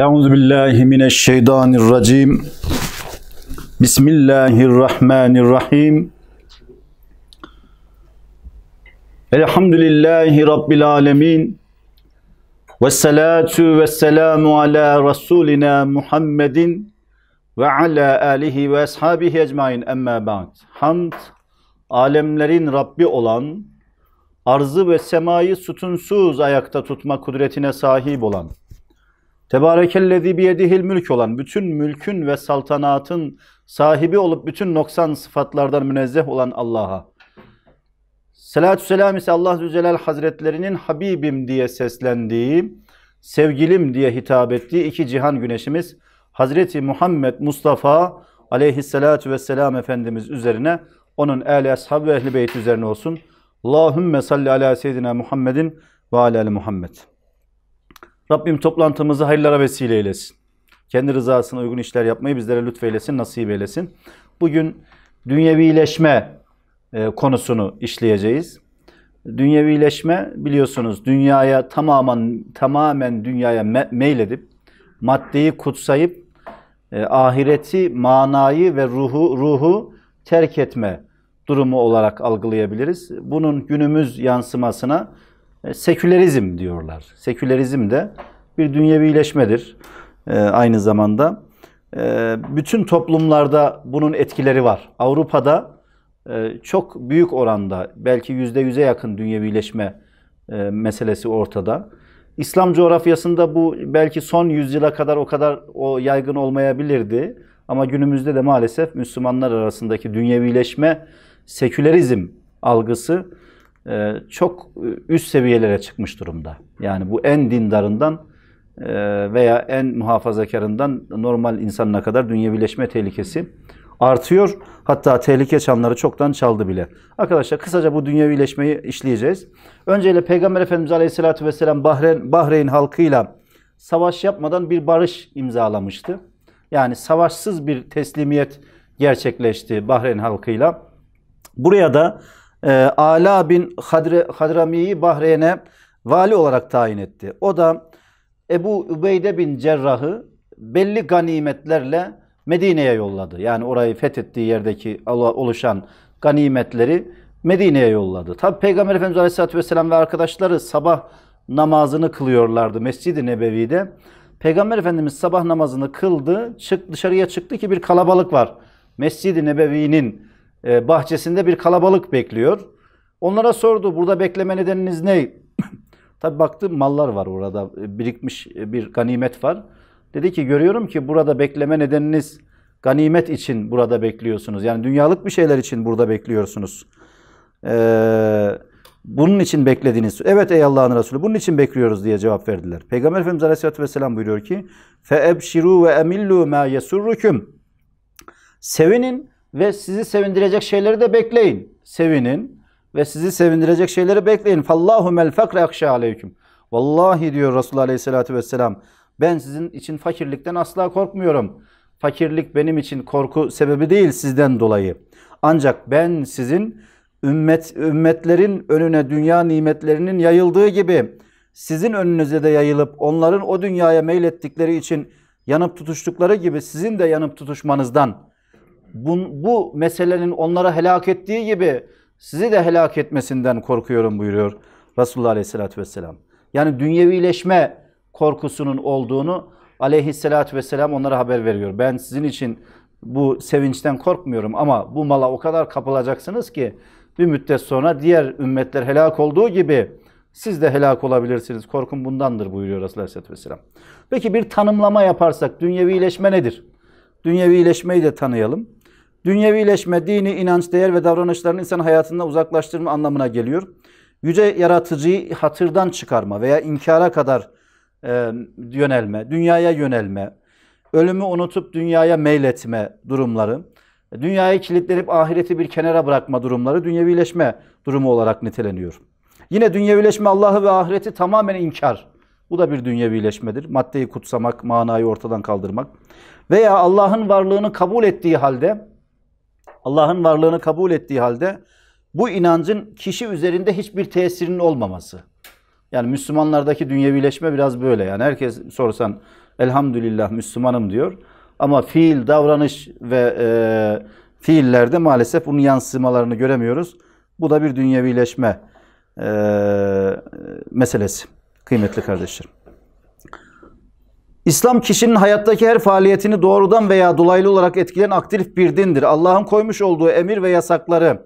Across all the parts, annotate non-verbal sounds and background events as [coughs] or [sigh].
Euzu billahi mineşşeytanirracim. Bismillahirrahmanirrahim. Elhamdülillahi rabbil alamin. Ve salatu ve selamu ala rasulina Muhammedin ve ala alihi ve ashabihi ecmaîn. Emma ba'd. Hamd alemlerin Rabbi olan, arzı ve semayı sütunsuz ayakta tutma kudretine sahip olan Tebarekellezi biyedihil mülk olan, bütün mülkün ve saltanatın sahibi olup bütün noksan sıfatlardan münezzeh olan Allah'a. Selatü selam ise Allah Zülcelal Hazretlerinin Habibim diye seslendiği, sevgilim diye hitap ettiği iki cihan güneşimiz Hazreti Muhammed Mustafa aleyhissalatu vesselam Efendimiz üzerine onun el ashab ve ehli beyt üzerine olsun. Allahümme salli ala seyyidina Muhammedin ve ala Muhammed. Rabbim toplantımızı hayırlara vesile eylesin. Kendi rızasına uygun işler yapmayı bizlere lütfeylesin, nasip eylesin. Bugün dünyevileşme e, konusunu işleyeceğiz. Dünyevileşme biliyorsunuz dünyaya tamamen tamamen dünyaya me- meyledip maddeyi kutsayıp e, ahireti, manayı ve ruhu ruhu terk etme durumu olarak algılayabiliriz. Bunun günümüz yansımasına e, sekülerizm diyorlar. Sekülerizm de bir dünyevileşmedir e, aynı zamanda. E, bütün toplumlarda bunun etkileri var. Avrupa'da e, çok büyük oranda belki yüzde yüze yakın dünyevileşme e, meselesi ortada. İslam coğrafyasında bu belki son yüzyıla kadar o kadar o yaygın olmayabilirdi. Ama günümüzde de maalesef Müslümanlar arasındaki dünyevileşme, sekülerizm algısı e, çok üst seviyelere çıkmış durumda. Yani bu en dindarından e, veya en muhafazakarından normal insanına kadar dünya birleşme tehlikesi artıyor. Hatta tehlike çanları çoktan çaldı bile. Arkadaşlar kısaca bu dünya birleşmeyi işleyeceğiz. Önceyle Peygamber Efendimiz Aleyhisselatü Vesselam Bahreyn, Bahreyn halkıyla savaş yapmadan bir barış imzalamıştı. Yani savaşsız bir teslimiyet gerçekleşti Bahreyn halkıyla. Buraya da e, Ala bin Hadre, Hadrami'yi Bahreyn'e vali olarak tayin etti. O da Ebu Ubeyde bin Cerrah'ı belli ganimetlerle Medine'ye yolladı. Yani orayı fethettiği yerdeki oluşan ganimetleri Medine'ye yolladı. Tabi Peygamber Efendimiz Aleyhisselatü Vesselam ve arkadaşları sabah namazını kılıyorlardı Mescid-i Nebevi'de. Peygamber Efendimiz sabah namazını kıldı. Çık, dışarıya çıktı ki bir kalabalık var. Mescid-i Nebevi'nin e, bahçesinde bir kalabalık bekliyor. Onlara sordu burada bekleme nedeniniz ne? [coughs] Tabi baktı mallar var orada e, birikmiş e, bir ganimet var. Dedi ki görüyorum ki burada bekleme nedeniniz ganimet için burada bekliyorsunuz. Yani dünyalık bir şeyler için burada bekliyorsunuz. Ee, bunun için beklediniz. Evet ey Allah'ın Resulü bunun için bekliyoruz diye cevap verdiler. Peygamber Efendimiz Aleyhisselatü Vesselam buyuruyor ki فَاَبْشِرُوا وَاَمِلُّوا مَا يَسُرُّكُمْ Sevinin ve sizi sevindirecek şeyleri de bekleyin. Sevinin ve sizi sevindirecek şeyleri bekleyin. Fallahu mel fakre akşa aleyküm. Vallahi diyor Resulullah Aleyhisselatü Vesselam ben sizin için fakirlikten asla korkmuyorum. Fakirlik benim için korku sebebi değil sizden dolayı. Ancak ben sizin ümmet ümmetlerin önüne dünya nimetlerinin yayıldığı gibi sizin önünüze de yayılıp onların o dünyaya meylettikleri için yanıp tutuştukları gibi sizin de yanıp tutuşmanızdan bu, bu meselenin onları helak ettiği gibi sizi de helak etmesinden korkuyorum buyuruyor Resulullah Aleyhisselatü Vesselam. Yani dünyevileşme korkusunun olduğunu Aleyhisselatü Vesselam onlara haber veriyor. Ben sizin için bu sevinçten korkmuyorum ama bu mala o kadar kapılacaksınız ki bir müddet sonra diğer ümmetler helak olduğu gibi siz de helak olabilirsiniz. Korkun bundandır buyuruyor Resulullah Aleyhisselatü Vesselam. Peki bir tanımlama yaparsak dünyevileşme nedir? Dünyevileşmeyi de tanıyalım. Dünyevileşme, dini, inanç, değer ve davranışlarını insan hayatından uzaklaştırma anlamına geliyor. Yüce yaratıcıyı hatırdan çıkarma veya inkara kadar e, yönelme, dünyaya yönelme, ölümü unutup dünyaya meyletme durumları, dünyayı kilitlenip ahireti bir kenara bırakma durumları dünyevileşme durumu olarak niteleniyor. Yine dünyevileşme Allah'ı ve ahireti tamamen inkar. Bu da bir dünyevileşmedir. Maddeyi kutsamak, manayı ortadan kaldırmak. Veya Allah'ın varlığını kabul ettiği halde Allah'ın varlığını kabul ettiği halde bu inancın kişi üzerinde hiçbir tesirinin olmaması. Yani Müslümanlardaki dünyevileşme biraz böyle. Yani herkes sorsan elhamdülillah Müslümanım diyor. Ama fiil, davranış ve e, fiillerde maalesef bunun yansımalarını göremiyoruz. Bu da bir dünyevileşme e, meselesi kıymetli kardeşlerim. İslam kişinin hayattaki her faaliyetini doğrudan veya dolaylı olarak etkileyen aktif bir dindir. Allah'ın koymuş olduğu emir ve yasakları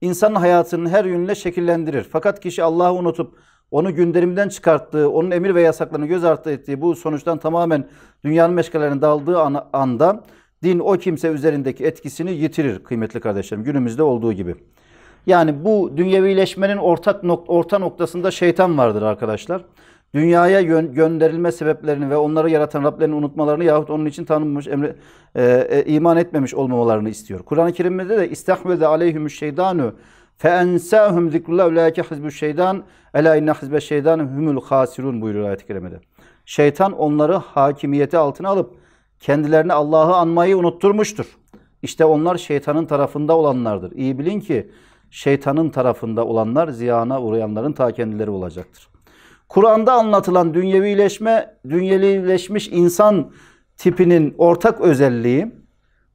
insanın hayatının her yönüne şekillendirir. Fakat kişi Allah'ı unutup onu günderimden çıkarttığı, onun emir ve yasaklarını göz ardı ettiği bu sonuçtan tamamen dünyanın meşgalerine daldığı anda din o kimse üzerindeki etkisini yitirir kıymetli kardeşlerim günümüzde olduğu gibi. Yani bu dünyevileşmenin ortak nok orta noktasında şeytan vardır arkadaşlar dünyaya yön, gönderilme sebeplerini ve onları yaratan Rablerini unutmalarını yahut onun için tanınmış emre, e, e, iman etmemiş olmamalarını istiyor. Kur'an-ı Kerim'de de istahvede aleyhimü şeytanu fe ensahum zikrullah ulaike hizbu şeytan ela inne hizbe şeytan humul hasirun buyuruyor ayet-i kerimede. Şeytan onları hakimiyeti altına alıp kendilerini Allah'ı anmayı unutturmuştur. İşte onlar şeytanın tarafında olanlardır. İyi bilin ki şeytanın tarafında olanlar ziyana uğrayanların ta kendileri olacaktır. Kur'an'da anlatılan dünyevileşme, dünyelileşmiş insan tipinin ortak özelliği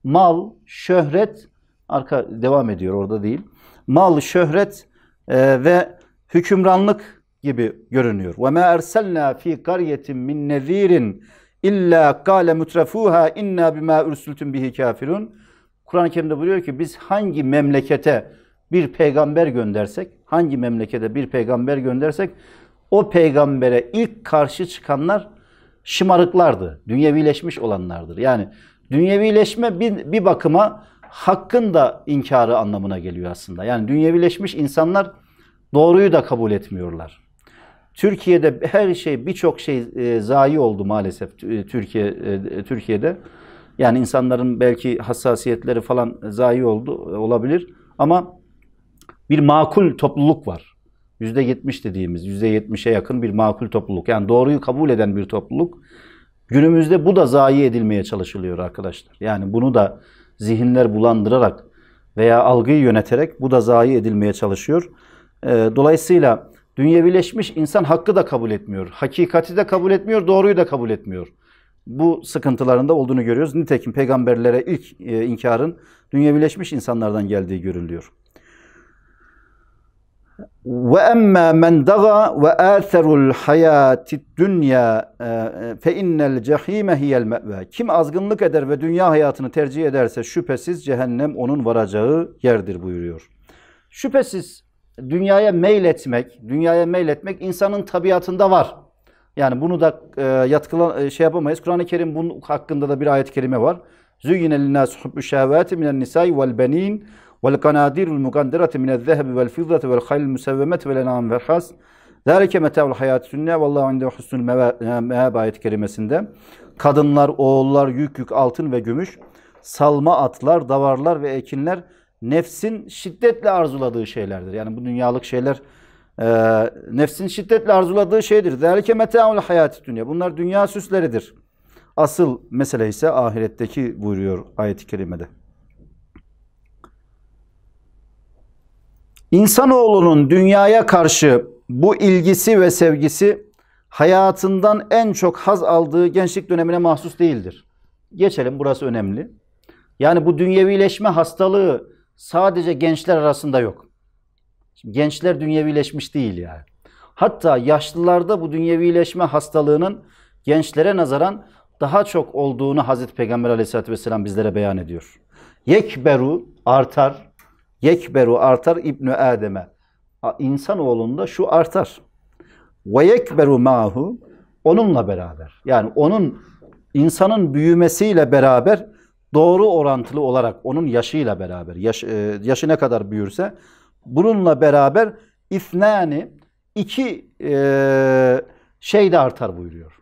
mal, şöhret, arka devam ediyor orada değil. Mal, şöhret e, ve hükümranlık gibi görünüyor. Ve ma erselna fi qaryatin min nezirin illa kale mutrafuha inna bima ursultum bihi kafirun. Kur'an-ı Kerim'de buyuruyor ki biz hangi memlekete bir peygamber göndersek, hangi memlekete bir peygamber göndersek o peygambere ilk karşı çıkanlar şımarıklardı. Dünyevileşmiş olanlardır. Yani dünyevileşme bir, bir bakıma hakkın da inkarı anlamına geliyor aslında. Yani dünyevileşmiş insanlar doğruyu da kabul etmiyorlar. Türkiye'de her şey birçok şey e, zayi oldu maalesef e, Türkiye e, Türkiye'de. Yani insanların belki hassasiyetleri falan zayi oldu e, olabilir ama bir makul topluluk var. %70 dediğimiz %70'e yakın bir makul topluluk yani doğruyu kabul eden bir topluluk günümüzde bu da zayi edilmeye çalışılıyor arkadaşlar. Yani bunu da zihinler bulandırarak veya algıyı yöneterek bu da zayi edilmeye çalışıyor. Ee, dolayısıyla dünya birleşmiş insan hakkı da kabul etmiyor. Hakikati de kabul etmiyor, doğruyu da kabul etmiyor. Bu sıkıntılarında olduğunu görüyoruz. Nitekim peygamberlere ilk e, inkarın dünya birleşmiş insanlardan geldiği görülüyor. Ve emmâ men daga ve âserul hayâtid dünya e, e, fe innel cehîme hiyel me've. Kim azgınlık eder ve dünya hayatını tercih ederse şüphesiz cehennem onun varacağı yerdir buyuruyor. Şüphesiz dünyaya meyletmek, dünyaya meyletmek insanın tabiatında var. Yani bunu da e, yatkılan e, şey yapamayız. Kur'an-ı Kerim bunun hakkında da bir ayet-i kerime var. Züyyine linnâs hubbu şehvâti minen nisâi vel benîn vel kanâdirul mugandirati minel zehebi vel fizzati vel haylil musevvemeti vel enâm vel has. Zâlike metâvul hayâti dünya vallahu indehu husnul e, mevâb ayet-i kerimesinde. Kadınlar, oğullar, yük yük altın ve gümüş, salma atlar, davarlar ve ekinler nefsin şiddetle arzuladığı şeylerdir. Yani bu dünyalık şeyler e, nefsin şiddetle arzuladığı şeydir. Zalike metaul hayati dünya. Bunlar dünya süsleridir. Asıl mesele ise ahiretteki buyuruyor ayet-i kerimede. İnsanoğlunun dünyaya karşı bu ilgisi ve sevgisi hayatından en çok haz aldığı gençlik dönemine mahsus değildir. Geçelim burası önemli. Yani bu dünyevileşme hastalığı sadece gençler arasında yok. Şimdi gençler dünyevileşmiş değil yani. Hatta yaşlılarda bu dünyevileşme hastalığının gençlere nazaran daha çok olduğunu Hazreti Peygamber aleyhissalatü vesselam bizlere beyan ediyor. Yekberu artar, yekberu artar İbnü Adem'e. İnsanoğlunda şu artar. Ve yekberu mahu onunla beraber. Yani onun insanın büyümesiyle beraber doğru orantılı olarak onun yaşıyla beraber yaş, e, yaşı ne kadar büyürse Bununla beraber isnani iki e, şey de artar buyuruyor.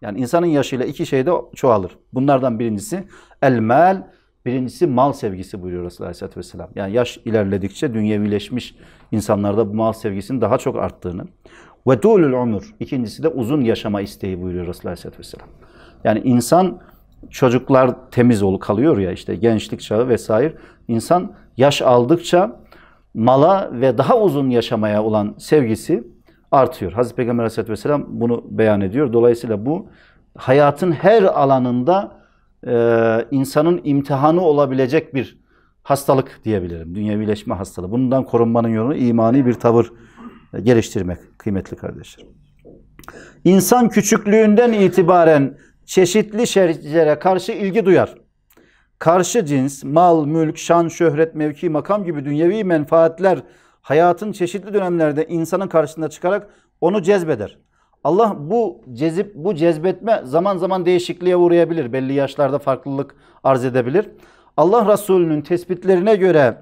Yani insanın yaşıyla iki şey de çoğalır. Bunlardan birincisi el mal, birincisi mal sevgisi buyuruyor Resulullah Aleyhisselatü Vesselam. Yani yaş ilerledikçe dünyevileşmiş insanlarda bu mal sevgisinin daha çok arttığını. Ve dulul umur. ikincisi de uzun yaşama isteği buyuruyor Resulullah Aleyhisselatü Vesselam. Yani insan çocuklar temiz olu kalıyor ya işte gençlik çağı vesaire. İnsan yaş aldıkça mala ve daha uzun yaşamaya olan sevgisi artıyor. Hazreti Peygamber Aleyhisselatü Vesselam bunu beyan ediyor. Dolayısıyla bu hayatın her alanında e, insanın imtihanı olabilecek bir hastalık diyebilirim. Dünyevileşme hastalığı. Bundan korunmanın yolu imani bir tavır geliştirmek kıymetli kardeşlerim. İnsan küçüklüğünden itibaren çeşitli şerlere karşı ilgi duyar. Karşı cins, mal, mülk, şan, şöhret, mevki, makam gibi dünyevi menfaatler hayatın çeşitli dönemlerde insanın karşısında çıkarak onu cezbeder. Allah bu cezip bu cezbetme zaman zaman değişikliğe uğrayabilir. Belli yaşlarda farklılık arz edebilir. Allah Resulü'nün tespitlerine göre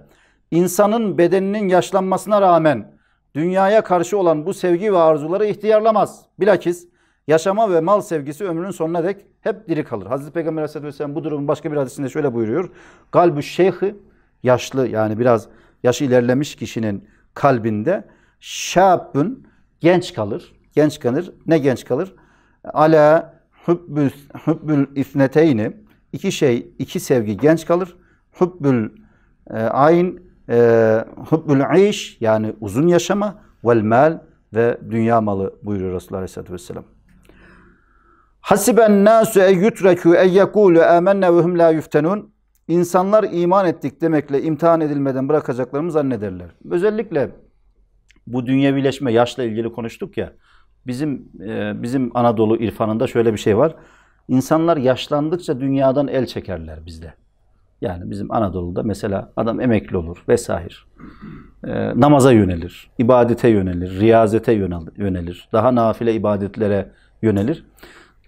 insanın bedeninin yaşlanmasına rağmen dünyaya karşı olan bu sevgi ve arzuları ihtiyarlamaz. Bilakis Yaşama ve mal sevgisi ömrünün sonuna dek hep diri kalır. Hazreti Peygamber Aleyhisselatü Vesselam bu durumun başka bir hadisinde şöyle buyuruyor. Kalbü şeyhi yaşlı yani biraz yaşı ilerlemiş kişinin kalbinde şabün genç kalır. Genç kalır. Ne genç kalır? Ala hubbül, hubbül ifneteyni iki şey, iki sevgi genç kalır. Hubbül e, ayn e, hubbül iş yani uzun yaşama vel mal ve dünya malı buyuruyor Resulullah Aleyhisselatü Vesselam. Hasiben nasu e yutreku e yekulu amennâ ve hum la yuftenun. İnsanlar iman ettik demekle imtihan edilmeden bırakacaklarını zannederler. Özellikle bu dünyevileşme yaşla ilgili konuştuk ya. Bizim e, bizim Anadolu irfanında şöyle bir şey var. İnsanlar yaşlandıkça dünyadan el çekerler bizde. Yani bizim Anadolu'da mesela adam emekli olur vesaire. E, namaza yönelir, ibadete yönelir, riyazete yönelir, daha nafile ibadetlere yönelir.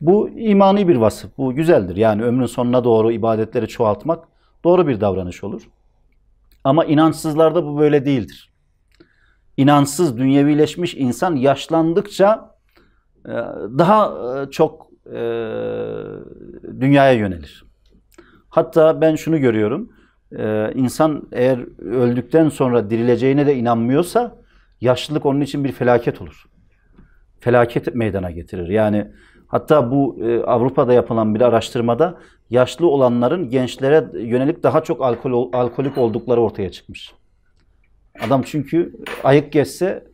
Bu imani bir vasıf. Bu güzeldir. Yani ömrün sonuna doğru ibadetleri çoğaltmak doğru bir davranış olur. Ama inançsızlarda bu böyle değildir. İnansız, dünyevileşmiş insan yaşlandıkça e, daha e, çok e, dünyaya yönelir. Hatta ben şunu görüyorum. insan eğer öldükten sonra dirileceğine de inanmıyorsa yaşlılık onun için bir felaket olur. Felaket meydana getirir. Yani Hatta bu e, Avrupa'da yapılan bir araştırmada yaşlı olanların gençlere yönelik daha çok alkol, alkolik oldukları ortaya çıkmış. Adam çünkü ayık geçse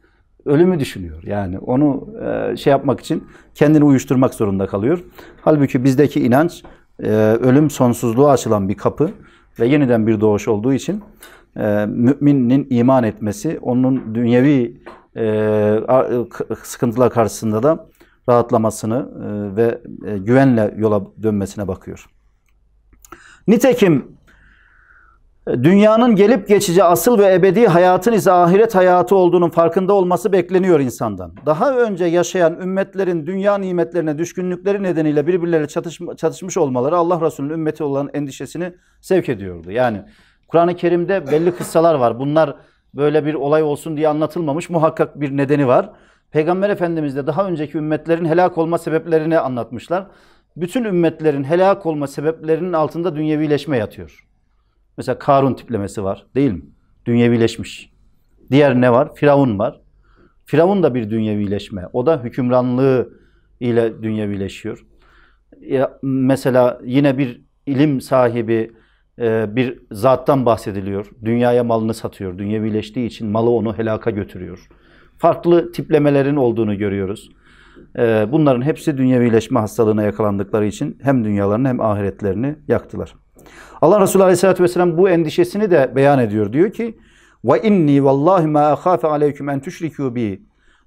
ölümü düşünüyor. Yani onu e, şey yapmak için kendini uyuşturmak zorunda kalıyor. Halbuki bizdeki inanç e, ölüm sonsuzluğa açılan bir kapı ve yeniden bir doğuş olduğu için e, müminin iman etmesi, onun dünyevi e, sıkıntılar karşısında da rahatlamasını e, ve e, güvenle yola dönmesine bakıyor. Nitekim e, dünyanın gelip geçici asıl ve ebedi hayatın ise ahiret hayatı olduğunun farkında olması bekleniyor insandan. Daha önce yaşayan ümmetlerin dünya nimetlerine düşkünlükleri nedeniyle birbirleriyle çatışma, çatışmış olmaları Allah Resulü'nün ümmeti olan endişesini sevk ediyordu. Yani Kur'an-ı Kerim'de belli kıssalar var. Bunlar böyle bir olay olsun diye anlatılmamış muhakkak bir nedeni var. Peygamber Efendimiz de daha önceki ümmetlerin helak olma sebeplerini anlatmışlar. Bütün ümmetlerin helak olma sebeplerinin altında dünyevileşme yatıyor. Mesela Karun tiplemesi var değil mi? Dünyevileşmiş. Diğer ne var? Firavun var. Firavun da bir dünyevileşme. O da hükümranlığı ile dünyevileşiyor. Ya mesela yine bir ilim sahibi e, bir zattan bahsediliyor. Dünyaya malını satıyor. Dünyevileştiği için malı onu helaka götürüyor farklı tiplemelerin olduğunu görüyoruz. Ee, bunların hepsi dünyevileşme hastalığına yakalandıkları için hem dünyalarını hem ahiretlerini yaktılar. Allah Resulü Aleyhisselatü Vesselam bu endişesini de beyan ediyor. Diyor ki ve inni vallahi ma akhafe aleyküm en tüşrikû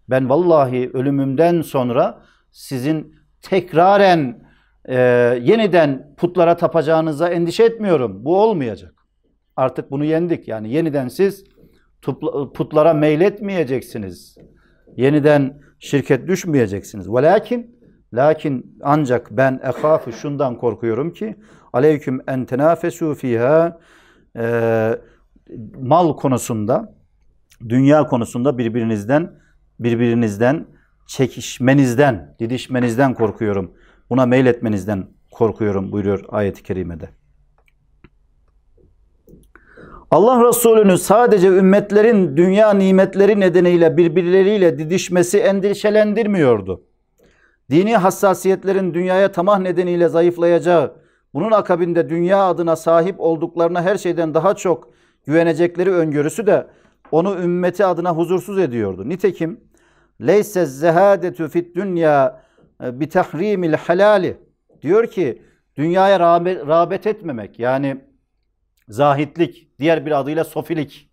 Ben vallahi ölümümden sonra sizin tekraren e, yeniden putlara tapacağınıza endişe etmiyorum. Bu olmayacak. Artık bunu yendik. Yani yeniden siz putlara meyletmeyeceksiniz. Yeniden şirket düşmeyeceksiniz. Ve lakin ancak ben ehafı şundan korkuyorum ki aleyküm en fiha e, mal konusunda dünya konusunda birbirinizden birbirinizden çekişmenizden, didişmenizden korkuyorum. Buna meyletmenizden korkuyorum buyuruyor ayet-i kerimede. Allah Resulü'nü sadece ümmetlerin dünya nimetleri nedeniyle birbirleriyle didişmesi endişelendirmiyordu. Dini hassasiyetlerin dünyaya tamah nedeniyle zayıflayacağı, bunun akabinde dünya adına sahip olduklarına her şeyden daha çok güvenecekleri öngörüsü de onu ümmeti adına huzursuz ediyordu. Nitekim leyse zehadetu fit dünya e, bi tahrimil helali diyor ki dünyaya rağbet etmemek yani zahitlik, diğer bir adıyla sofilik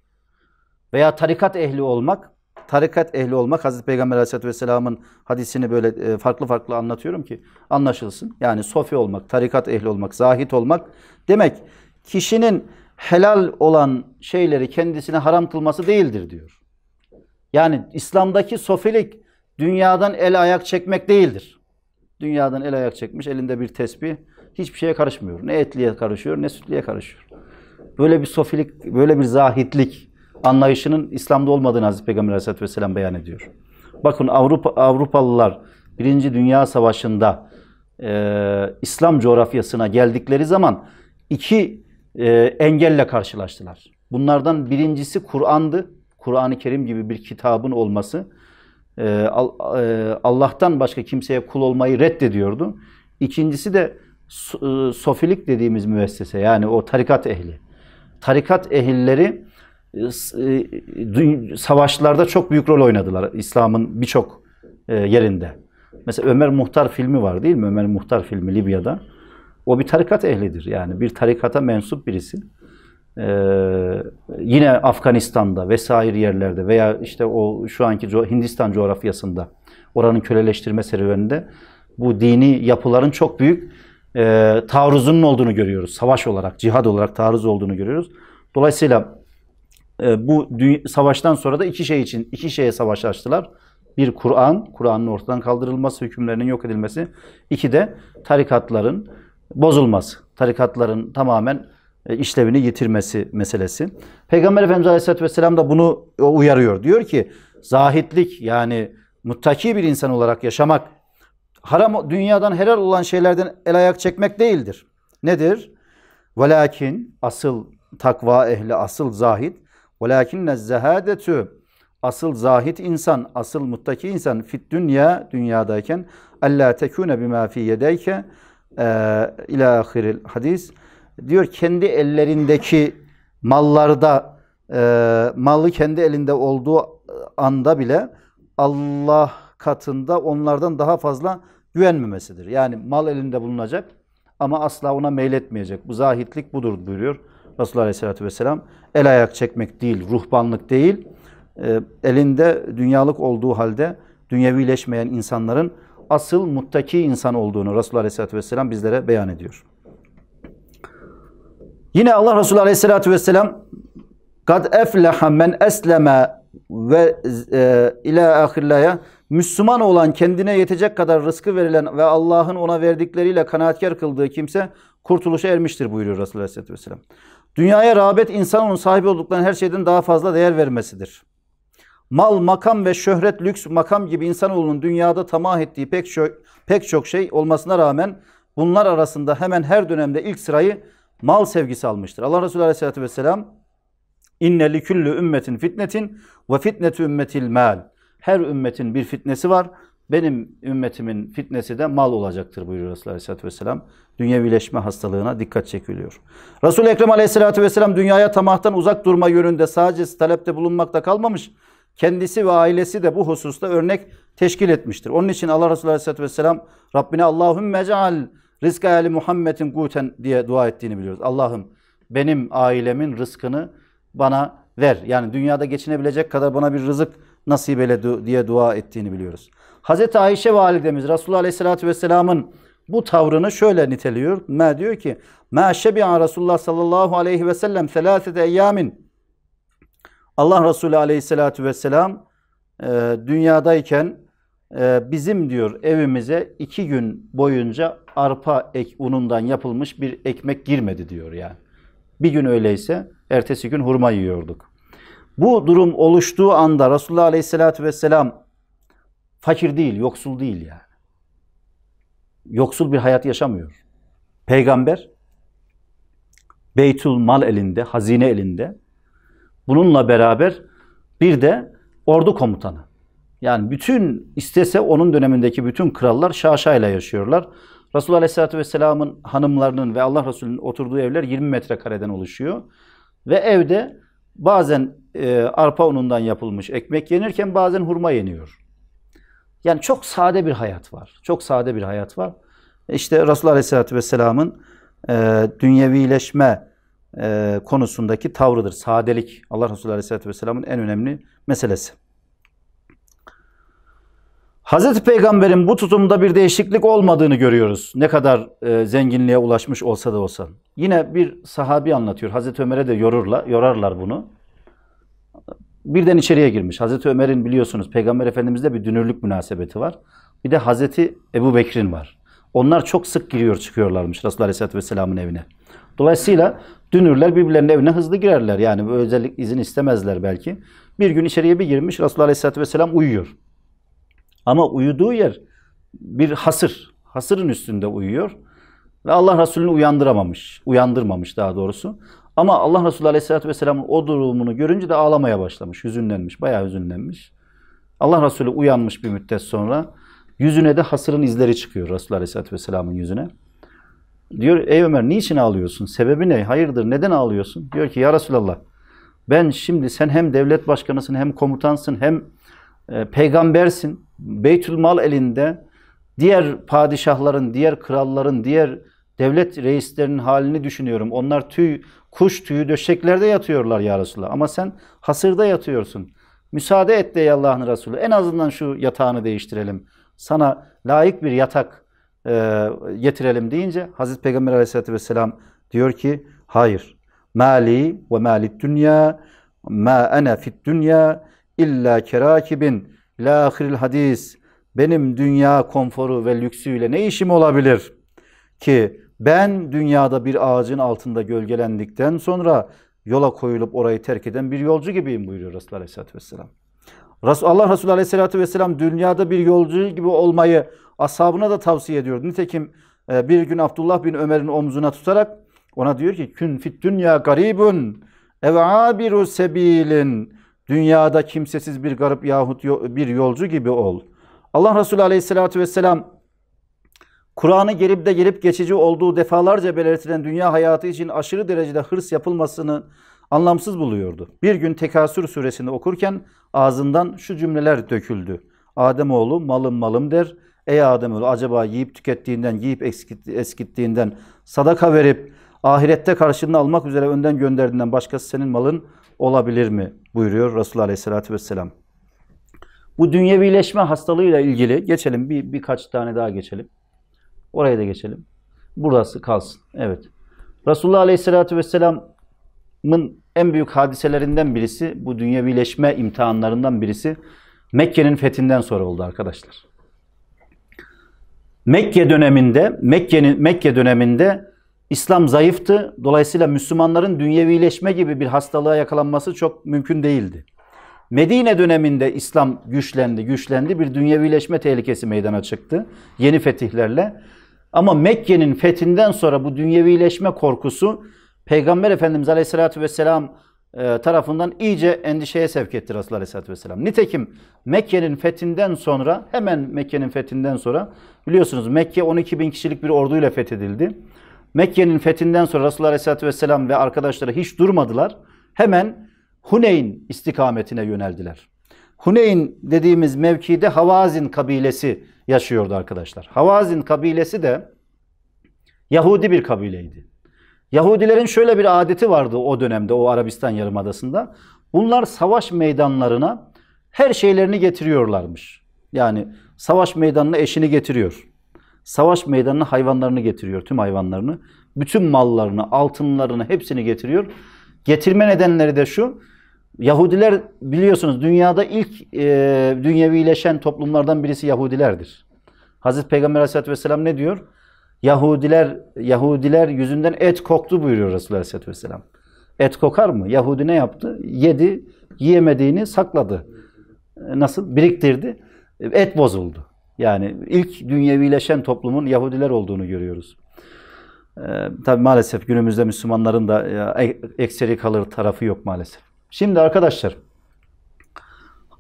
veya tarikat ehli olmak, tarikat ehli olmak Hazreti Peygamber Aleyhisselatü Vesselam'ın hadisini böyle e, farklı farklı anlatıyorum ki anlaşılsın. Yani sofi olmak, tarikat ehli olmak, zahit olmak demek kişinin helal olan şeyleri kendisine haram kılması değildir diyor. Yani İslam'daki sofilik dünyadan el ayak çekmek değildir. Dünyadan el ayak çekmiş elinde bir tesbih hiçbir şeye karışmıyor. Ne etliye karışıyor ne sütliye karışıyor böyle bir sofilik, böyle bir zahitlik anlayışının İslam'da olmadığını Hazreti Peygamber Aleyhisselatü Vesselam beyan ediyor. Bakın Avrupa Avrupalılar Birinci Dünya Savaşı'nda e, İslam coğrafyasına geldikleri zaman iki e, engelle karşılaştılar. Bunlardan birincisi Kur'an'dı. Kur'an-ı Kerim gibi bir kitabın olması. E, e Allah'tan başka kimseye kul olmayı reddediyordu. İkincisi de e, sofilik dediğimiz müessese yani o tarikat ehli tarikat ehilleri e, e, savaşlarda çok büyük rol oynadılar İslam'ın birçok e, yerinde. Mesela Ömer Muhtar filmi var değil mi? Ömer Muhtar filmi Libya'da. O bir tarikat ehlidir yani bir tarikata mensup birisi. Ee, yine Afganistan'da vesaire yerlerde veya işte o şu anki Hindistan coğrafyasında oranın köleleştirme serüveninde bu dini yapıların çok büyük e, taarruzunun olduğunu görüyoruz. Savaş olarak, cihad olarak taarruz olduğunu görüyoruz. Dolayısıyla e, bu savaştan sonra da iki şey için iki şeye savaş açtılar. Bir Kur'an, Kur'an'ın ortadan kaldırılması, hükümlerinin yok edilmesi. İki de tarikatların bozulması, tarikatların tamamen e, işlevini yitirmesi meselesi. Peygamber Efendimiz Aleyhisselatü Vesselam da bunu uyarıyor. Diyor ki zahitlik yani muttaki bir insan olarak yaşamak haram dünyadan helal olan şeylerden el ayak çekmek değildir. Nedir? Velakin asıl takva ehli, asıl zahid. Velakinne zehadetü asıl zahit insan, asıl muttaki insan fit dünya dünyadayken alla tekune bima fi yedeyke e, ila ahiril hadis diyor kendi ellerindeki mallarda e, malı kendi elinde olduğu anda bile Allah katında onlardan daha fazla güvenmemesidir. Yani mal elinde bulunacak ama asla ona meyletmeyecek. Bu zahitlik budur buyuruyor Resulullah Aleyhisselatü Vesselam. El ayak çekmek değil, ruhbanlık değil. E, elinde dünyalık olduğu halde dünyevileşmeyen insanların asıl muttaki insan olduğunu Resulullah Aleyhisselatü Vesselam bizlere beyan ediyor. Yine Allah Resulü Aleyhisselatü Vesselam قَدْ اَفْلَحَ مَنْ اَسْلَمَ ve e, ila ahirlaya Müslüman olan kendine yetecek kadar rızkı verilen ve Allah'ın ona verdikleriyle kanaatkar kıldığı kimse kurtuluşa ermiştir buyuruyor Resulullah Aleyhisselatü Vesselam. Dünyaya rağbet insanın sahibi olduklarının her şeyden daha fazla değer vermesidir. Mal, makam ve şöhret, lüks, makam gibi insanoğlunun dünyada tamah ettiği pek çok, pek çok şey olmasına rağmen bunlar arasında hemen her dönemde ilk sırayı mal sevgisi almıştır. Allah Resulü Aleyhisselatü Vesselam İnne liküllü ümmetin fitnetin ve fitnetü ümmetil mal. Her ümmetin bir fitnesi var. Benim ümmetimin fitnesi de mal olacaktır buyuruyor Resulullah Aleyhisselatü Vesselam. birleşme hastalığına dikkat çekiliyor. Resul-i Ekrem Aleyhisselatü Vesselam dünyaya tamahtan uzak durma yönünde sadece talepte bulunmakta kalmamış. Kendisi ve ailesi de bu hususta örnek teşkil etmiştir. Onun için Allah Resulü Aleyhisselatü Vesselam Rabbine Allahümme ceal rizka ali Muhammed'in guten diye dua ettiğini biliyoruz. Allah'ım benim ailemin rızkını bana ver. Yani dünyada geçinebilecek kadar bana bir rızık nasip eyle diye dua ettiğini biliyoruz. Hazreti Ayşe validemiz Resulullah Aleyhisselatü Vesselam'ın bu tavrını şöyle niteliyor. Ma diyor ki Ma şebian Resulullah sallallahu aleyhi ve sellem selâsete eyyamin Allah Resulü aleyhissalatü vesselam e, dünyadayken e, bizim diyor evimize iki gün boyunca arpa ek, unundan yapılmış bir ekmek girmedi diyor yani. Bir gün öyleyse ertesi gün hurma yiyorduk. Bu durum oluştuğu anda Resulullah Aleyhisselatü Vesselam fakir değil, yoksul değil yani. Yoksul bir hayat yaşamıyor. Peygamber beytul mal elinde, hazine elinde. Bununla beraber bir de ordu komutanı. Yani bütün istese onun dönemindeki bütün krallar şaşayla yaşıyorlar. Resulullah Aleyhisselatü Vesselam'ın hanımlarının ve Allah Resulü'nün oturduğu evler 20 metrekareden oluşuyor. Ve evde bazen e, arpa unundan yapılmış ekmek yenirken bazen hurma yeniyor. Yani çok sade bir hayat var. Çok sade bir hayat var. İşte Resulullah Aleyhisselatü Vesselam'ın e, dünyevileşme e, konusundaki tavrıdır. Sadelik. Allah Resulü Aleyhisselatü Vesselam'ın en önemli meselesi. Hazreti Peygamber'in bu tutumda bir değişiklik olmadığını görüyoruz. Ne kadar e, zenginliğe ulaşmış olsa da olsa. Yine bir sahabi anlatıyor. Hazreti Ömer'e de yorurla, yorarlar bunu birden içeriye girmiş. Hazreti Ömer'in biliyorsunuz Peygamber Efendimiz'de bir dünürlük münasebeti var. Bir de Hazreti Ebu Bekir'in var. Onlar çok sık giriyor çıkıyorlarmış Resulullah Aleyhisselatü Vesselam'ın evine. Dolayısıyla dünürler birbirlerinin evine hızlı girerler. Yani özellik izin istemezler belki. Bir gün içeriye bir girmiş Resulullah Aleyhisselatü Vesselam uyuyor. Ama uyuduğu yer bir hasır. Hasırın üstünde uyuyor. Ve Allah Resulü'nü uyandıramamış. Uyandırmamış daha doğrusu. Ama Allah Resulü Aleyhisselatü Vesselam'ın o durumunu görünce de ağlamaya başlamış. Hüzünlenmiş, bayağı hüzünlenmiş. Allah Resulü uyanmış bir müddet sonra. Yüzüne de hasırın izleri çıkıyor Resulü Aleyhisselatü Vesselam'ın yüzüne. Diyor ey Ömer niçin ağlıyorsun? Sebebi ne? Hayırdır? Neden ağlıyorsun? Diyor ki ya Resulallah ben şimdi sen hem devlet başkanısın hem komutansın hem e, peygambersin. Beytülmal elinde diğer padişahların, diğer kralların, diğer devlet reislerinin halini düşünüyorum. Onlar tüy Kuş tüyü döşeklerde yatıyorlar ya Resulallah. Ama sen hasırda yatıyorsun. Müsaade et de Allah'ın Resulü. En azından şu yatağını değiştirelim. Sana layık bir yatak e, getirelim deyince Hazreti Peygamber aleyhissalatü vesselam diyor ki hayır. Mali ve malit dünya ma ene fit dünya illa kerakibin la ahiril hadis. Benim dünya konforu ve lüksüyle ne işim olabilir ki ben dünyada bir ağacın altında gölgelendikten sonra yola koyulup orayı terk eden bir yolcu gibiyim buyuruyor Resulullah Aleyhisselatü Vesselam. Allah Resulü Aleyhisselatü Vesselam dünyada bir yolcu gibi olmayı ashabına da tavsiye ediyor. Nitekim e, bir gün Abdullah bin Ömer'in omzuna tutarak ona diyor ki kün fit dünya garibun ev abiru sebilin dünyada kimsesiz bir garip yahut bir yolcu gibi ol. Allah Resulü Aleyhisselatü Vesselam Kur'an'ı gelip de gelip geçici olduğu defalarca belirtilen dünya hayatı için aşırı derecede hırs yapılmasını anlamsız buluyordu. Bir gün Tekasür suresini okurken ağzından şu cümleler döküldü. Ademoğlu malım malım der. Ey Ademoğlu acaba yiyip tükettiğinden, yiyip eskittiğinden sadaka verip ahirette karşılığını almak üzere önden gönderdiğinden başkası senin malın olabilir mi? buyuruyor Resulullah Aleyhisselatü Vesselam. Bu dünyevileşme hastalığıyla ilgili geçelim bir birkaç tane daha geçelim. Oraya da geçelim. Burası kalsın. Evet. Resulullah Aleyhisselatü Vesselam'ın en büyük hadiselerinden birisi, bu dünya dünyevileşme imtihanlarından birisi Mekke'nin fethinden sonra oldu arkadaşlar. Mekke döneminde, Mekke'nin Mekke döneminde İslam zayıftı. Dolayısıyla Müslümanların dünyevileşme gibi bir hastalığa yakalanması çok mümkün değildi. Medine döneminde İslam güçlendi, güçlendi. Bir dünyevileşme tehlikesi meydana çıktı yeni fetihlerle. Ama Mekke'nin fethinden sonra bu dünyevileşme korkusu Peygamber Efendimiz Aleyhisselatü Vesselam e, tarafından iyice endişeye sevk etti Resulullah Aleyhisselatü Vesselam. Nitekim Mekke'nin fethinden sonra hemen Mekke'nin fethinden sonra biliyorsunuz Mekke 12 bin kişilik bir orduyla fethedildi. Mekke'nin fethinden sonra Resulullah Aleyhisselatü Vesselam ve arkadaşları hiç durmadılar. Hemen Huneyn istikametine yöneldiler. Huneyn dediğimiz mevkide Havazin kabilesi yaşıyordu arkadaşlar. Havazin kabilesi de Yahudi bir kabileydi. Yahudilerin şöyle bir adeti vardı o dönemde o Arabistan Yarımadası'nda. Bunlar savaş meydanlarına her şeylerini getiriyorlarmış. Yani savaş meydanına eşini getiriyor. Savaş meydanına hayvanlarını getiriyor, tüm hayvanlarını. Bütün mallarını, altınlarını hepsini getiriyor. Getirme nedenleri de şu, Yahudiler biliyorsunuz dünyada ilk e, dünyevileşen toplumlardan birisi Yahudilerdir. Hazreti Peygamber Aleyhisselatü Vesselam ne diyor? Yahudiler Yahudiler yüzünden et koktu buyuruyor Resulullah Aleyhisselatü Vesselam. Et kokar mı? Yahudi ne yaptı? Yedi, yiyemediğini sakladı. E, nasıl? Biriktirdi. Et bozuldu. Yani ilk dünyevileşen toplumun Yahudiler olduğunu görüyoruz. Ee, tabii maalesef günümüzde Müslümanların da e, ekseri kalır tarafı yok maalesef. Şimdi arkadaşlar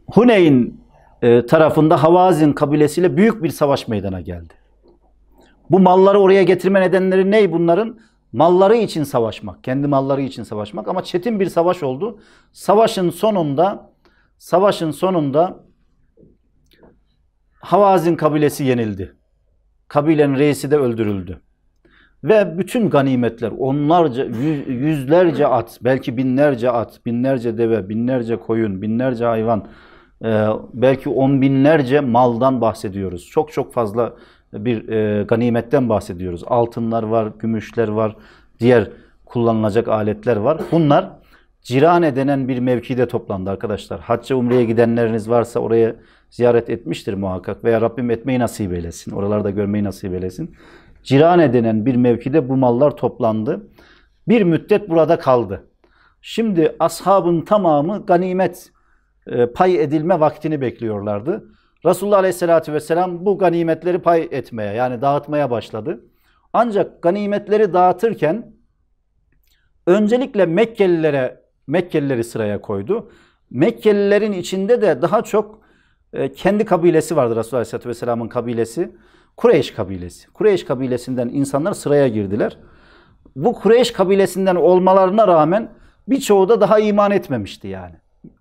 Huneyn e, tarafında Havazin kabilesiyle büyük bir savaş meydana geldi. Bu malları oraya getirme nedenleri ney bunların? Malları için savaşmak, kendi malları için savaşmak ama çetin bir savaş oldu. Savaşın sonunda savaşın sonunda Havazin kabilesi yenildi. Kabilenin reisi de öldürüldü. Ve bütün ganimetler onlarca, yüzlerce at, belki binlerce at, binlerce deve, binlerce koyun, binlerce hayvan, e, belki on binlerce maldan bahsediyoruz. Çok çok fazla bir e, ganimetten bahsediyoruz. Altınlar var, gümüşler var, diğer kullanılacak aletler var. Bunlar Cirane denen bir mevkide toplandı arkadaşlar. Hacca Umre'ye gidenleriniz varsa oraya ziyaret etmiştir muhakkak veya Rabbim etmeyi nasip eylesin. Oralarda görmeyi nasip eylesin. Cirane denen bir mevkide bu mallar toplandı. Bir müddet burada kaldı. Şimdi ashabın tamamı ganimet e, pay edilme vaktini bekliyorlardı. Resulullah Aleyhisselatü Vesselam bu ganimetleri pay etmeye yani dağıtmaya başladı. Ancak ganimetleri dağıtırken öncelikle Mekkelilere Mekkelileri sıraya koydu. Mekkelilerin içinde de daha çok e, kendi kabilesi vardı Resulullah Aleyhisselatü Vesselam'ın kabilesi. Kureyş kabilesi. Kureyş kabilesinden insanlar sıraya girdiler. Bu Kureyş kabilesinden olmalarına rağmen birçoğu da daha iman etmemişti yani.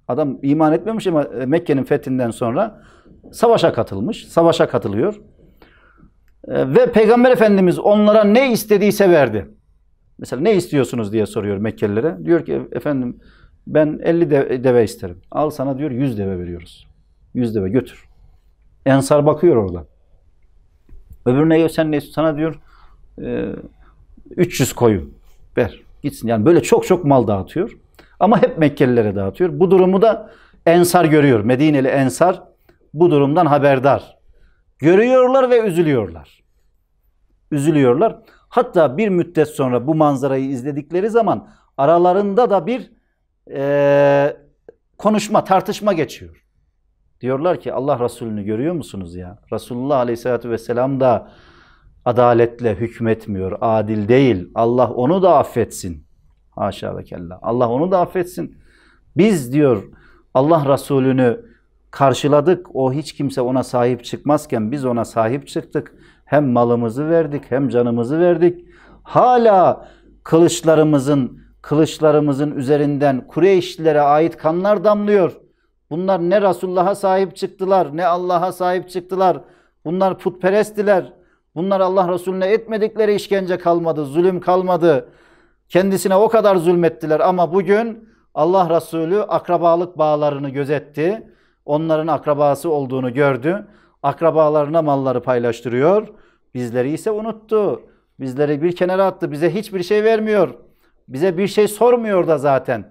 Adam iman etmemiş ama e, Mekke'nin fethinden sonra savaşa katılmış. Savaşa katılıyor. E, ve Peygamber Efendimiz onlara ne istediyse verdi. Mesela ne istiyorsunuz diye soruyor Mekkelilere. Diyor ki efendim ben 50 deve isterim. Al sana diyor 100 deve veriyoruz. 100 deve götür. Ensar bakıyor oradan. Öbürüne sen ne, sana diyor e, 300 koyun ver gitsin. Yani böyle çok çok mal dağıtıyor. Ama hep Mekkelilere dağıtıyor. Bu durumu da Ensar görüyor. Medineli Ensar bu durumdan haberdar. Görüyorlar ve üzülüyorlar. Üzülüyorlar. Hatta bir müddet sonra bu manzarayı izledikleri zaman aralarında da bir e, konuşma, tartışma geçiyor. Diyorlar ki Allah Resulü'nü görüyor musunuz ya? Resulullah Aleyhisselatü Vesselam da adaletle hükmetmiyor, adil değil. Allah onu da affetsin. Haşa ve kella. Allah onu da affetsin. Biz diyor Allah Resulü'nü karşıladık. O hiç kimse ona sahip çıkmazken biz ona sahip çıktık. Hem malımızı verdik hem canımızı verdik. Hala kılıçlarımızın kılıçlarımızın üzerinden Kureyşlilere ait kanlar damlıyor. Bunlar ne Resulullah'a sahip çıktılar, ne Allah'a sahip çıktılar. Bunlar putperesttiler. Bunlar Allah Resulüne etmedikleri işkence kalmadı, zulüm kalmadı. Kendisine o kadar zulmettiler ama bugün Allah Resulü akrabalık bağlarını gözetti. Onların akrabası olduğunu gördü. Akrabalarına malları paylaştırıyor. Bizleri ise unuttu. Bizleri bir kenara attı. Bize hiçbir şey vermiyor. Bize bir şey sormuyor da zaten.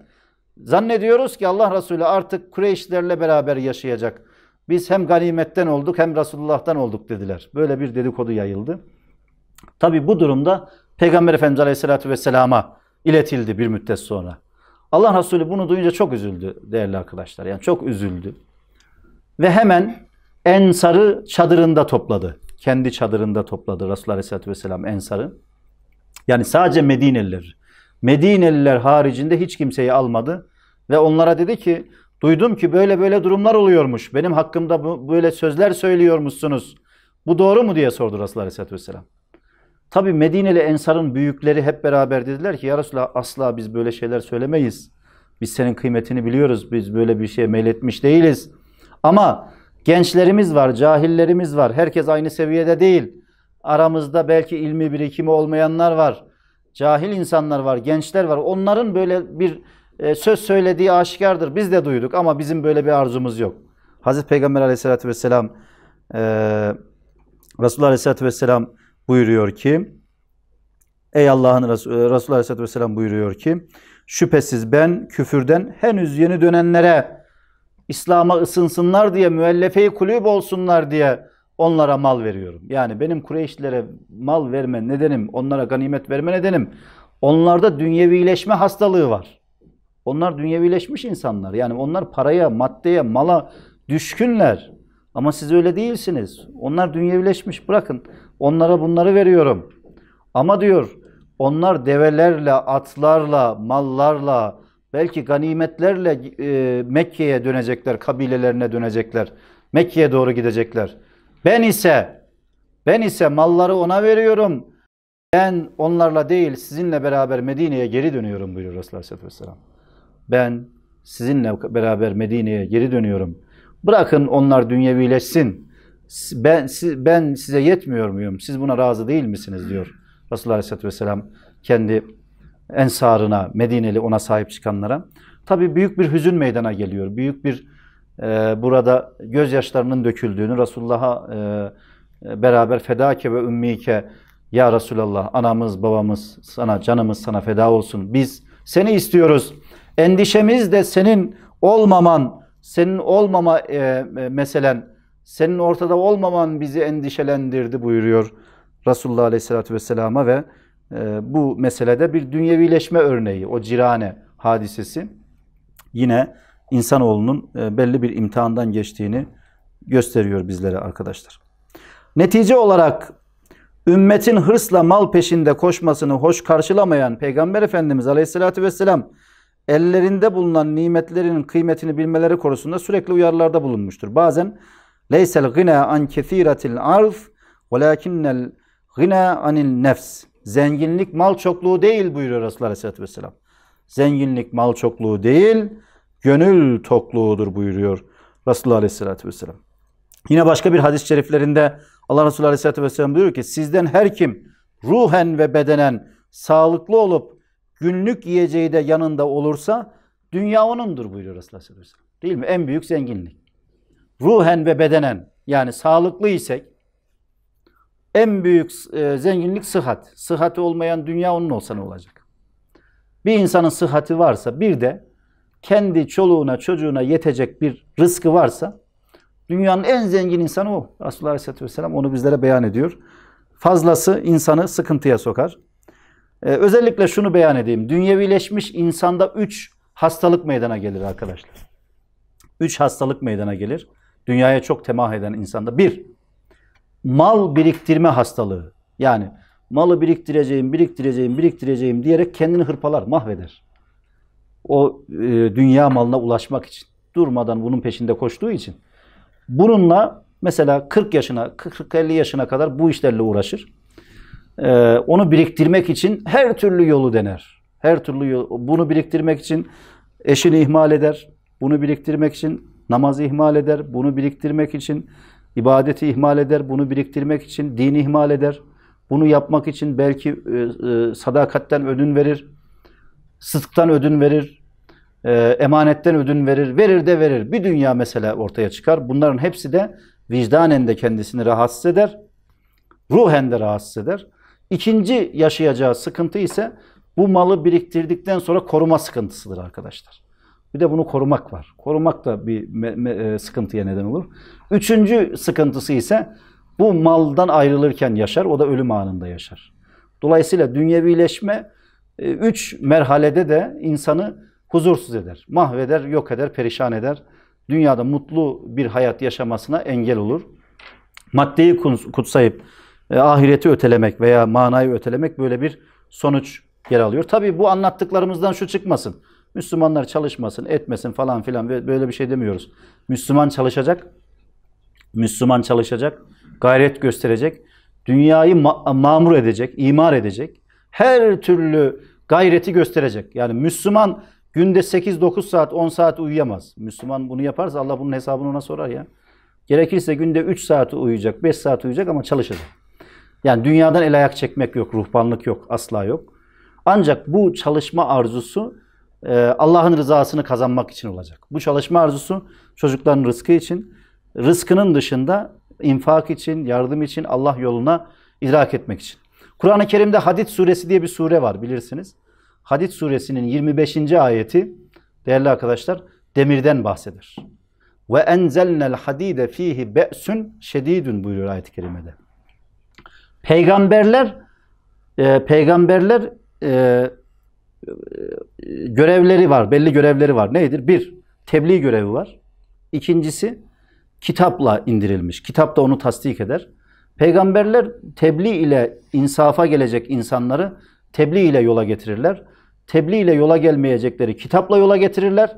Zannediyoruz ki Allah Resulü artık Kureyşlerle beraber yaşayacak. Biz hem ganimetten olduk hem Resulullah'tan olduk dediler. Böyle bir dedikodu yayıldı. Tabi bu durumda Peygamber Efendimiz Aleyhisselatü Vesselam'a iletildi bir müddet sonra. Allah Resulü bunu duyunca çok üzüldü değerli arkadaşlar. Yani çok üzüldü. Ve hemen Ensar'ı çadırında topladı. Kendi çadırında topladı Resulullah Aleyhisselatü Vesselam Ensar'ı. Yani sadece Medineliler. Medineliler haricinde hiç kimseyi almadı ve onlara dedi ki duydum ki böyle böyle durumlar oluyormuş. Benim hakkımda bu, böyle sözler söylüyormuşsunuz. Bu doğru mu diye sordu Resulullah Aleyhisselatü Vesselam. Tabi Medineli Ensar'ın büyükleri hep beraber dediler ki ya Resulallah asla biz böyle şeyler söylemeyiz. Biz senin kıymetini biliyoruz. Biz böyle bir şeye meyletmiş değiliz. Ama gençlerimiz var, cahillerimiz var. Herkes aynı seviyede değil. Aramızda belki ilmi birikimi olmayanlar var cahil insanlar var, gençler var. Onların böyle bir e, söz söylediği aşikardır. Biz de duyduk ama bizim böyle bir arzumuz yok. Hazreti Peygamber aleyhissalatü vesselam e, Resulullah aleyhissalatü vesselam buyuruyor ki Ey Allah'ın Resulü e, Resulullah aleyhissalatü vesselam buyuruyor ki şüphesiz ben küfürden henüz yeni dönenlere İslam'a ısınsınlar diye müellefe-i kulüp olsunlar diye onlara mal veriyorum. Yani benim Kureyşlilere mal verme nedenim, onlara ganimet verme nedenim onlarda dünyevileşme hastalığı var. Onlar dünyevileşmiş insanlar. Yani onlar paraya, maddeye, mala düşkünler. Ama siz öyle değilsiniz. Onlar dünyevileşmiş. Bırakın. Onlara bunları veriyorum. Ama diyor onlar develerle, atlarla, mallarla, belki ganimetlerle e, Mekke'ye dönecekler, kabilelerine dönecekler. Mekke'ye doğru gidecekler. Ben ise ben ise malları ona veriyorum. Ben onlarla değil sizinle beraber Medine'ye geri dönüyorum buyuruyor Resulullah ve sellem. Ben sizinle beraber Medine'ye geri dönüyorum. Bırakın onlar dünyevileşsin. Ben, ben size yetmiyor muyum? Siz buna razı değil misiniz diyor Resulullah Aleyhisselatü Vesselam kendi ensarına, Medineli ona sahip çıkanlara. Tabii büyük bir hüzün meydana geliyor. Büyük bir ee, burada gözyaşlarının döküldüğünü Resulullah'a e, e, beraber fedake ve ümmike ya Resulallah anamız babamız sana canımız sana feda olsun biz seni istiyoruz. Endişemiz de senin olmaman, senin olmama e, e meselen, senin ortada olmaman bizi endişelendirdi buyuruyor Resulullah Aleyhisselatü Vesselam'a ve e, bu meselede bir dünyevileşme örneği o cirane hadisesi yine insanoğlunun e, belli bir imtihandan geçtiğini gösteriyor bizlere arkadaşlar. Netice olarak ümmetin hırsla mal peşinde koşmasını hoş karşılamayan Peygamber Efendimiz Aleyhisselatü Vesselam ellerinde bulunan nimetlerinin kıymetini bilmeleri konusunda sürekli uyarılarda bulunmuştur. Bazen leysel gına an Kethiratil arz velakinnel gına anil nefs. Zenginlik mal çokluğu değil buyuruyor Resulullah Aleyhisselatü Vesselam. Zenginlik mal çokluğu değil, gönül tokluğudur buyuruyor Resulullah Aleyhisselatü Vesselam. Yine başka bir hadis-i şeriflerinde Allah Resulü Aleyhisselatü Vesselam diyor ki sizden her kim ruhen ve bedenen sağlıklı olup günlük yiyeceği de yanında olursa dünya onundur buyuruyor Resulullah Aleyhisselatü Vesselam. Değil mi? En büyük zenginlik. Ruhen ve bedenen yani sağlıklı isek en büyük e, zenginlik sıhhat. Sıhhati olmayan dünya onun olsa ne olacak? Bir insanın sıhhati varsa bir de kendi çoluğuna çocuğuna yetecek bir rızkı varsa dünyanın en zengin insanı o. Resulullah Aleyhisselatü Vesselam onu bizlere beyan ediyor. Fazlası insanı sıkıntıya sokar. Ee, özellikle şunu beyan edeyim. Dünyevileşmiş insanda üç hastalık meydana gelir arkadaşlar. Üç hastalık meydana gelir. Dünyaya çok temah eden insanda. Bir, mal biriktirme hastalığı. Yani malı biriktireceğim, biriktireceğim, biriktireceğim diyerek kendini hırpalar, mahveder. O e, dünya malına ulaşmak için. Durmadan bunun peşinde koştuğu için. Bununla mesela 40 yaşına, 40-50 yaşına kadar bu işlerle uğraşır. E, onu biriktirmek için her türlü yolu dener. Her türlü yol, bunu biriktirmek için eşini ihmal eder. Bunu biriktirmek için namazı ihmal eder. Bunu biriktirmek için ibadeti ihmal eder. Bunu biriktirmek için dini ihmal eder. Bunu yapmak için belki e, e, sadakatten ödün verir. Sıdktan ödün verir, e, emanetten ödün verir, verir de verir. Bir dünya mesela ortaya çıkar. Bunların hepsi de vicdanen de kendisini rahatsız eder, ruhen de rahatsız eder. İkinci yaşayacağı sıkıntı ise bu malı biriktirdikten sonra koruma sıkıntısıdır arkadaşlar. Bir de bunu korumak var. Korumak da bir e, sıkıntıya neden olur. Üçüncü sıkıntısı ise bu maldan ayrılırken yaşar. O da ölüm anında yaşar. Dolayısıyla dünyevileşme ee, üç merhalede de insanı huzursuz eder, mahveder, yok eder, perişan eder. Dünyada mutlu bir hayat yaşamasına engel olur. Maddeyi kutsayıp e, ahireti ötelemek veya manayı ötelemek böyle bir sonuç yer alıyor. Tabii bu anlattıklarımızdan şu çıkmasın. Müslümanlar çalışmasın, etmesin falan filan böyle bir şey demiyoruz. Müslüman çalışacak, Müslüman çalışacak, gayret gösterecek, dünyayı ma- mamur edecek, imar edecek, her türlü gayreti gösterecek. Yani Müslüman günde 8-9 saat 10 saat uyuyamaz. Müslüman bunu yaparsa Allah bunun hesabını ona sorar ya. Gerekirse günde 3 saat uyuyacak, 5 saat uyuyacak ama çalışacak. Yani dünyadan el ayak çekmek yok, ruhbanlık yok, asla yok. Ancak bu çalışma arzusu e, Allah'ın rızasını kazanmak için olacak. Bu çalışma arzusu çocukların rızkı için, rızkının dışında infak için, yardım için, Allah yoluna idrak etmek için. Kur'an-ı Kerim'de Hadid suresi diye bir sure var bilirsiniz. Hadid suresinin 25. ayeti değerli arkadaşlar demirden bahseder. Ve enzelnel hadide fihi be'sün şedidun buyuruyor ayet-i kerimede. Peygamberler e, peygamberler e, e, görevleri var, belli görevleri var. Nedir? Bir, tebliğ görevi var. İkincisi kitapla indirilmiş. Kitap da onu tasdik eder. Peygamberler tebliğ ile insafa gelecek insanları tebliğ ile yola getirirler. Tebliğ ile yola gelmeyecekleri kitapla yola getirirler.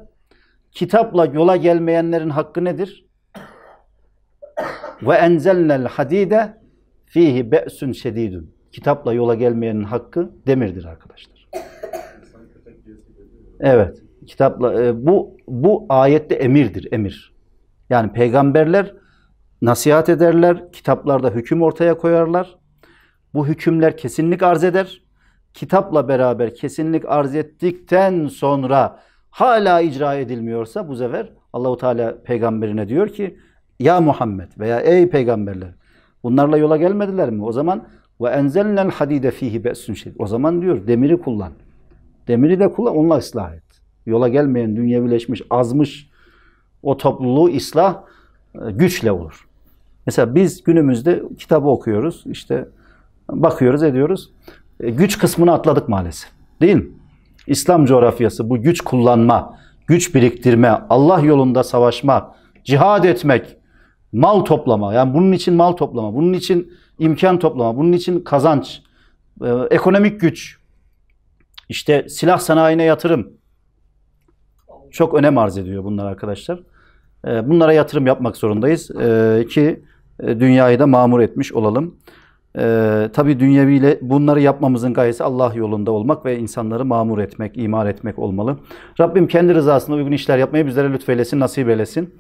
Kitapla yola gelmeyenlerin hakkı nedir? Ve enzelnel hadide fihi be'sün şedidun. Kitapla yola gelmeyenin hakkı demirdir arkadaşlar. Evet. Kitapla e, bu bu ayette emirdir, emir. Yani peygamberler nasihat ederler, kitaplarda hüküm ortaya koyarlar. Bu hükümler kesinlik arz eder. Kitapla beraber kesinlik arz ettikten sonra hala icra edilmiyorsa bu sefer Allahu Teala peygamberine diyor ki ya Muhammed veya ey peygamberler bunlarla yola gelmediler mi? O zaman ve enzelnel hadide fihi be'sun şey. O zaman diyor demiri kullan. Demiri de kullan onunla ıslah et. Yola gelmeyen dünyevileşmiş, azmış o topluluğu ıslah e, güçle olur. Mesela biz günümüzde kitabı okuyoruz, işte bakıyoruz, ediyoruz. E, güç kısmını atladık maalesef. Değil mi? İslam coğrafyası bu güç kullanma, güç biriktirme, Allah yolunda savaşma, cihad etmek, mal toplama. Yani bunun için mal toplama, bunun için imkan toplama, bunun için kazanç, e, ekonomik güç, işte silah sanayine yatırım çok önem arz ediyor bunlar arkadaşlar. Ee, bunlara yatırım yapmak zorundayız ee, ki e, dünyayı da mamur etmiş olalım. Ee, tabii dünyeviyle bunları yapmamızın gayesi Allah yolunda olmak ve insanları mamur etmek, imar etmek olmalı. Rabbim kendi rızasına uygun işler yapmayı bizlere lütfeylesin, nasip eylesin.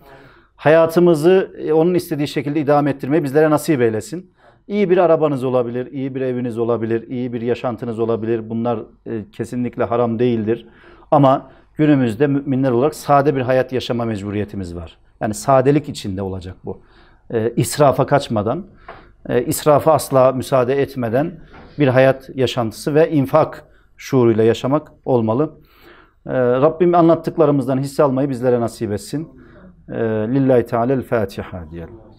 Hayatımızı e, onun istediği şekilde idame ettirmeyi bizlere nasip eylesin. İyi bir arabanız olabilir, iyi bir eviniz olabilir, iyi bir yaşantınız olabilir. Bunlar e, kesinlikle haram değildir. Ama günümüzde müminler olarak sade bir hayat yaşama mecburiyetimiz var. Yani sadelik içinde olacak bu. E, israfa kaçmadan, e, israfa asla müsaade etmeden bir hayat yaşantısı ve infak şuuruyla yaşamak olmalı. E, Rabbim anlattıklarımızdan hisse almayı bizlere nasip etsin. E, Lillahi Teala'l-Fatiha diyelim.